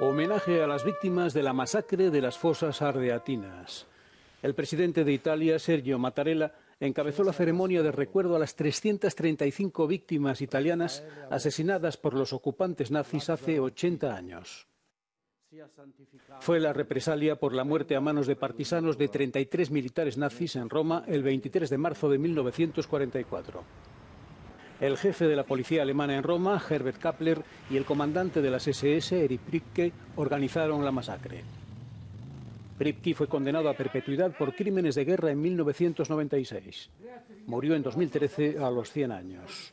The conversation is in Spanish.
Homenaje a las víctimas de la masacre de las fosas ardeatinas. El presidente de Italia, Sergio Mattarella, encabezó la ceremonia de recuerdo a las 335 víctimas italianas asesinadas por los ocupantes nazis hace 80 años. Fue la represalia por la muerte a manos de partisanos de 33 militares nazis en Roma el 23 de marzo de 1944. El jefe de la policía alemana en Roma, Herbert Kappler, y el comandante de las SS, Erich Priebke, organizaron la masacre. Pripke fue condenado a perpetuidad por crímenes de guerra en 1996. Murió en 2013 a los 100 años.